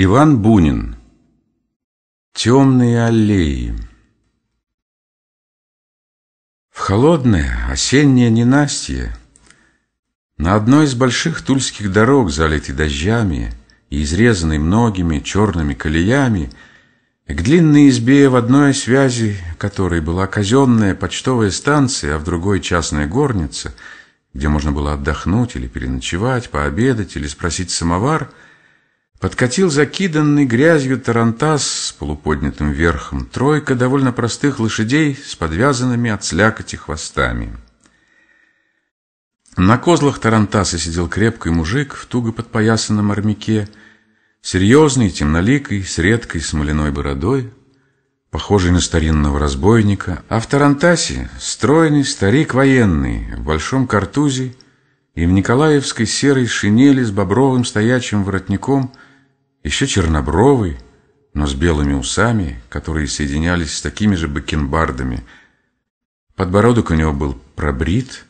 Иван Бунин Темные аллеи В холодное осеннее ненастье на одной из больших тульских дорог, залитой дождями и изрезанной многими черными колеями, к длинной избе в одной связи, которой была казенная почтовая станция, а в другой частная горница, где можно было отдохнуть или переночевать, пообедать или спросить самовар – Подкатил закиданный грязью тарантас с полуподнятым верхом тройка довольно простых лошадей с подвязанными от слякоти хвостами. На козлах тарантаса сидел крепкий мужик в туго подпоясанном армяке, серьезный, темноликой, с редкой смоляной бородой, похожий на старинного разбойника, а в тарантасе стройный старик военный в большом картузе и в николаевской серой шинели с бобровым стоячим воротником – еще чернобровый, но с белыми усами, которые соединялись с такими же бакенбардами. Подбородок у него был пробрит,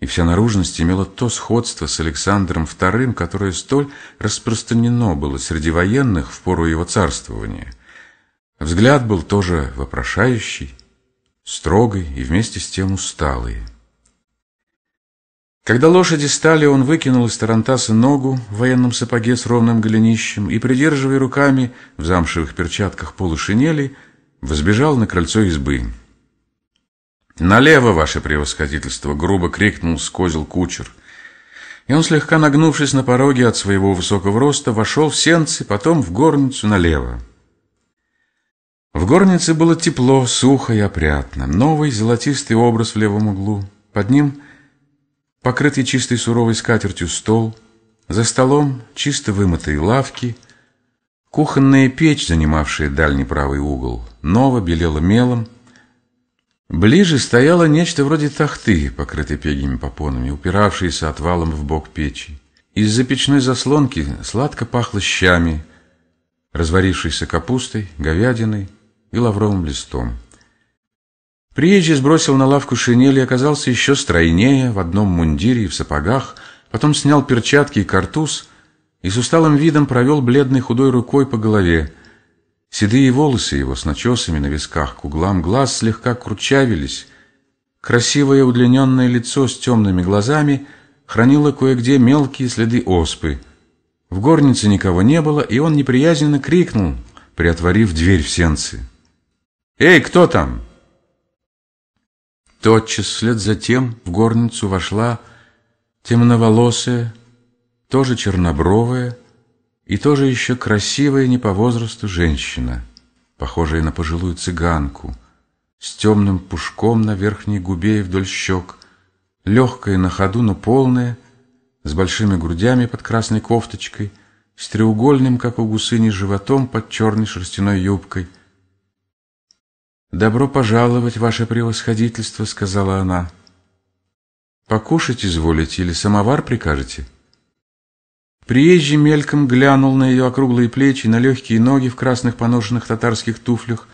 и вся наружность имела то сходство с Александром II, которое столь распространено было среди военных в пору его царствования. Взгляд был тоже вопрошающий, строгой и вместе с тем усталый. Когда лошади стали, он выкинул из тарантаса ногу в военном сапоге с ровным голенищем и, придерживая руками в замшевых перчатках полушинели, возбежал на крыльцо избы. «Налево, ваше превосходительство!» — грубо крикнул скозил кучер. И он, слегка нагнувшись на пороге от своего высокого роста, вошел в сенцы, потом в горницу налево. В горнице было тепло, сухо и опрятно. Новый золотистый образ в левом углу. Под ним покрытый чистой суровой скатертью стол, за столом чисто вымытые лавки, кухонная печь, занимавшая дальний правый угол, ново белела мелом. Ближе стояло нечто вроде тахты, покрытой пегими попонами, упиравшейся отвалом в бок печи. Из-за печной заслонки сладко пахло щами, разварившейся капустой, говядиной и лавровым листом. Приезжий сбросил на лавку шинель и оказался еще стройнее, в одном мундире и в сапогах, потом снял перчатки и картуз и с усталым видом провел бледной худой рукой по голове. Седые волосы его с начесами на висках к углам глаз слегка кручавились. Красивое удлиненное лицо с темными глазами хранило кое-где мелкие следы оспы. В горнице никого не было, и он неприязненно крикнул, приотворив дверь в сенцы. «Эй, кто там?» Тотчас вслед за тем в горницу вошла темноволосая, тоже чернобровая и тоже еще красивая не по возрасту женщина, похожая на пожилую цыганку, с темным пушком на верхней губе и вдоль щек, легкая на ходу, но полная, с большими грудями под красной кофточкой, с треугольным, как у гусыни, животом под черной шерстяной юбкой — «Добро пожаловать, ваше превосходительство», — сказала она. «Покушать изволите или самовар прикажете?» Приезжий мельком глянул на ее округлые плечи, на легкие ноги в красных поношенных татарских туфлях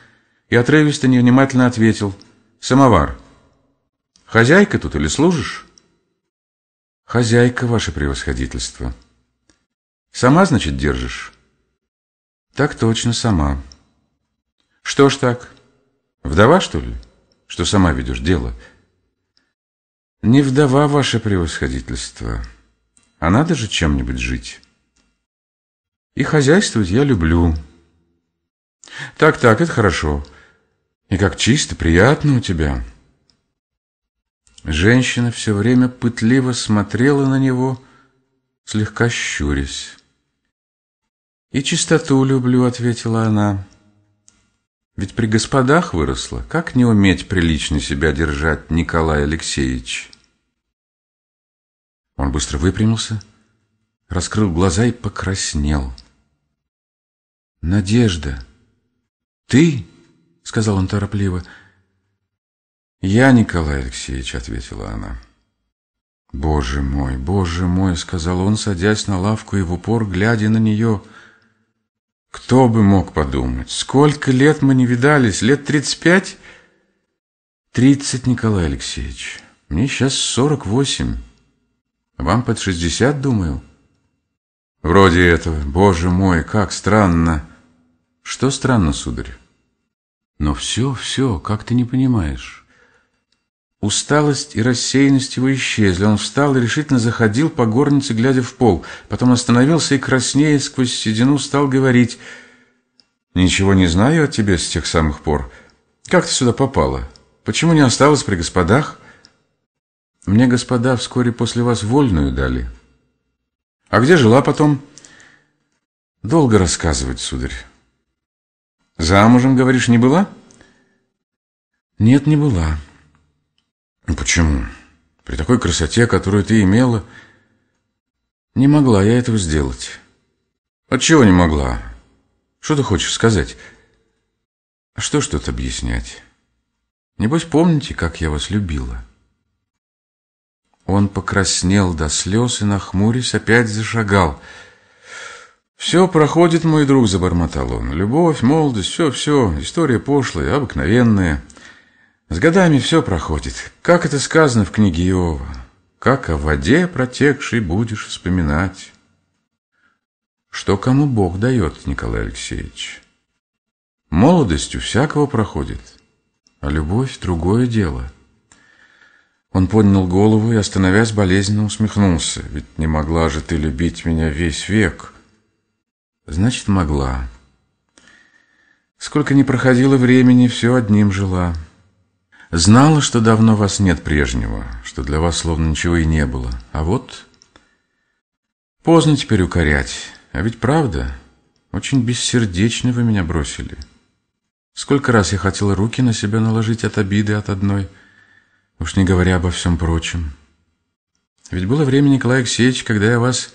и отрывисто невнимательно ответил «Самовар». «Хозяйка тут или служишь?» «Хозяйка, ваше превосходительство». «Сама, значит, держишь?» «Так точно, сама». «Что ж так?» Вдова, что ли? Что сама ведешь дело? Не вдова, ваше превосходительство. А надо же чем-нибудь жить. И хозяйствовать я люблю. Так-так, это хорошо. И как чисто, приятно у тебя. Женщина все время пытливо смотрела на него, слегка щурясь. «И чистоту люблю», — ответила она. Ведь при господах выросла. Как не уметь прилично себя держать, Николай Алексеевич? Он быстро выпрямился, раскрыл глаза и покраснел. «Надежда, ты?» — сказал он торопливо. «Я, Николай Алексеевич», — ответила она. «Боже мой, боже мой», — сказал он, садясь на лавку и в упор, глядя на нее, — кто бы мог подумать? Сколько лет мы не видались? Лет тридцать пять? Тридцать, Николай Алексеевич. Мне сейчас сорок восемь. А вам под шестьдесят, думаю? Вроде этого. Боже мой, как странно. Что странно, сударь? Но все, все, как ты не понимаешь. Усталость и рассеянность его исчезли. Он встал и решительно заходил по горнице, глядя в пол. Потом остановился и, краснея сквозь седину, стал говорить. «Ничего не знаю о тебе с тех самых пор. Как ты сюда попала? Почему не осталась при господах?» «Мне господа вскоре после вас вольную дали». «А где жила потом?» «Долго рассказывать, сударь». «Замужем, говоришь, не была?» «Нет, не была». «Ну почему? При такой красоте, которую ты имела, не могла я этого сделать. Отчего не могла? Что ты хочешь сказать? А что ж тут объяснять? Небось, помните, как я вас любила? Он покраснел до слез и, нахмурясь, опять зашагал. «Все проходит, мой друг», — забормотал он. «Любовь, молодость, все-все, история пошлая, обыкновенная». С годами все проходит. Как это сказано в книге Иова? Как о воде протекшей будешь вспоминать. Что кому Бог дает, Николай Алексеевич? Молодостью всякого проходит, а любовь — другое дело. Он поднял голову и, остановясь, болезненно усмехнулся. Ведь не могла же ты любить меня весь век. Значит, могла. Сколько ни проходило времени, все одним жила — Знала, что давно вас нет прежнего, что для вас словно ничего и не было. А вот поздно теперь укорять. А ведь правда, очень бессердечно вы меня бросили. Сколько раз я хотела руки на себя наложить от обиды от одной, уж не говоря обо всем прочем. Ведь было время, Николай Алексеевич, когда я вас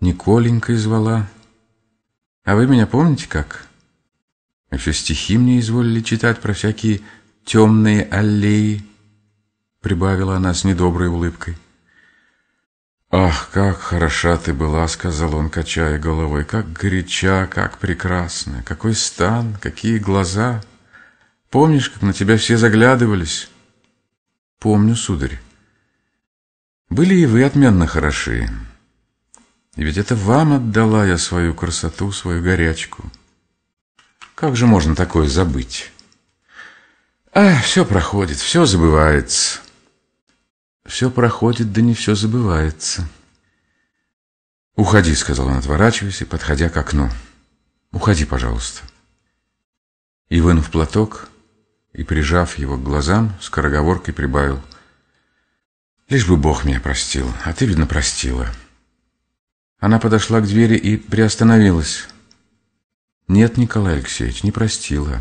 Николенькой звала. А вы меня помните как? Еще стихи мне изволили читать про всякие темные аллеи», — прибавила она с недоброй улыбкой. «Ах, как хороша ты была!» — сказал он, качая головой. «Как горяча, как прекрасна! Какой стан, какие глаза! Помнишь, как на тебя все заглядывались?» «Помню, сударь. Были и вы отменно хороши. И ведь это вам отдала я свою красоту, свою горячку. Как же можно такое забыть?» А, все проходит, все забывается. Все проходит, да не все забывается. «Уходи», — сказал он, отворачиваясь и подходя к окну. «Уходи, пожалуйста». И вынув платок и прижав его к глазам, скороговоркой прибавил. «Лишь бы Бог меня простил, а ты, видно, простила». Она подошла к двери и приостановилась. «Нет, Николай Алексеевич, не простила».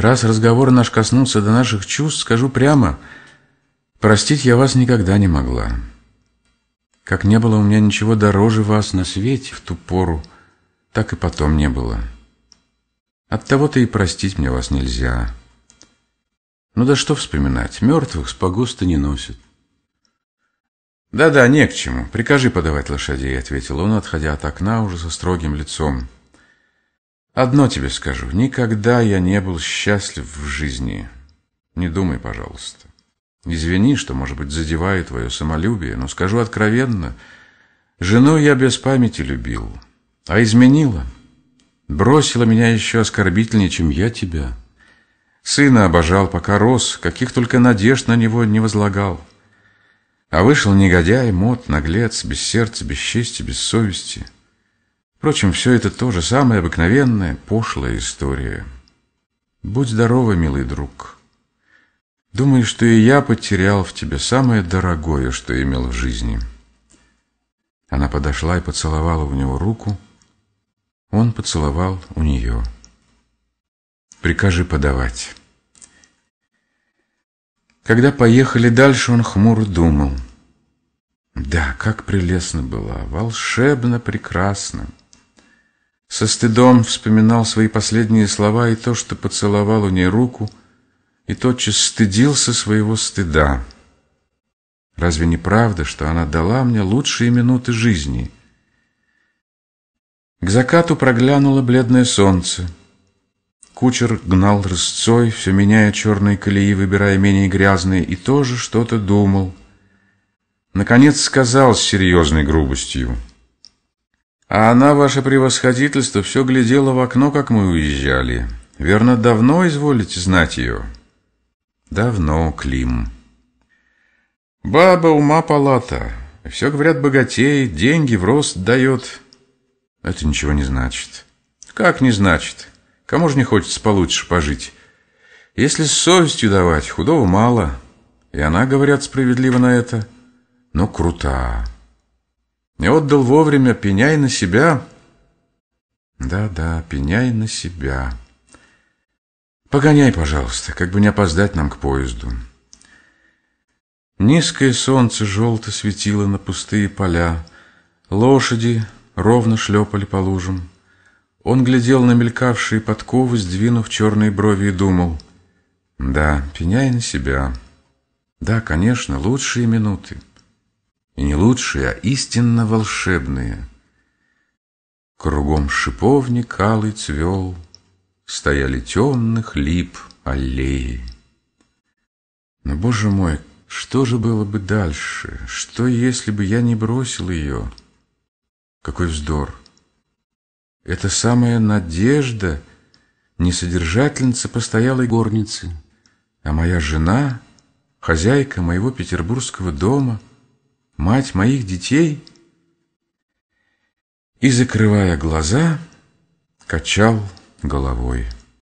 Раз разговор наш коснулся до наших чувств, скажу прямо, простить я вас никогда не могла. Как не было у меня ничего дороже вас на свете в ту пору, так и потом не было. От того то и простить мне вас нельзя. Ну да что вспоминать, мертвых с погоста не носят. «Да-да, не к чему. Прикажи подавать лошадей», — ответил он, отходя от окна уже со строгим лицом. Одно тебе скажу. Никогда я не был счастлив в жизни. Не думай, пожалуйста. Извини, что, может быть, задеваю твое самолюбие, но скажу откровенно. Жену я без памяти любил, а изменила. Бросила меня еще оскорбительнее, чем я тебя. Сына обожал, пока рос, каких только надежд на него не возлагал. А вышел негодяй, мод, наглец, без сердца, без чести, без совести — Впрочем, все это то же самое обыкновенная, пошлая история. Будь здорова, милый друг. Думаю, что и я потерял в тебе самое дорогое, что имел в жизни. Она подошла и поцеловала у него руку. Он поцеловал у нее. Прикажи подавать. Когда поехали дальше, он хмуро думал. Да, как прелестно была, волшебно прекрасно. Со стыдом вспоминал свои последние слова и то, что поцеловал у ней руку, и тотчас стыдился своего стыда. Разве не правда, что она дала мне лучшие минуты жизни? К закату проглянуло бледное солнце. Кучер гнал рысцой, все меняя черные колеи, выбирая менее грязные, и тоже что-то думал. Наконец сказал с серьезной грубостью — а она, ваше превосходительство, все глядела в окно, как мы уезжали. Верно, давно изволите знать ее? Давно, Клим. Баба ума палата. Все, говорят, богатей, деньги в рост дает. Это ничего не значит. Как не значит? Кому же не хочется получше пожить? Если с совестью давать, худого мало. И она, говорят, справедливо на это. Но ну, крута. Не отдал вовремя, пеняй на себя. Да-да, пеняй на себя. Погоняй, пожалуйста, как бы не опоздать нам к поезду. Низкое солнце желто светило на пустые поля. Лошади ровно шлепали по лужам. Он глядел на мелькавшие подковы, сдвинув черные брови и думал. Да, пеняй на себя. Да, конечно, лучшие минуты. И не лучшие, а истинно волшебные. Кругом шиповник алый цвел, Стояли темных лип аллеи. Но, боже мой, что же было бы дальше? Что, если бы я не бросил ее? Какой вздор! Это самая надежда, не содержательница постоялой горницы, а моя жена, хозяйка моего петербургского дома — мать моих детей? И, закрывая глаза, качал головой.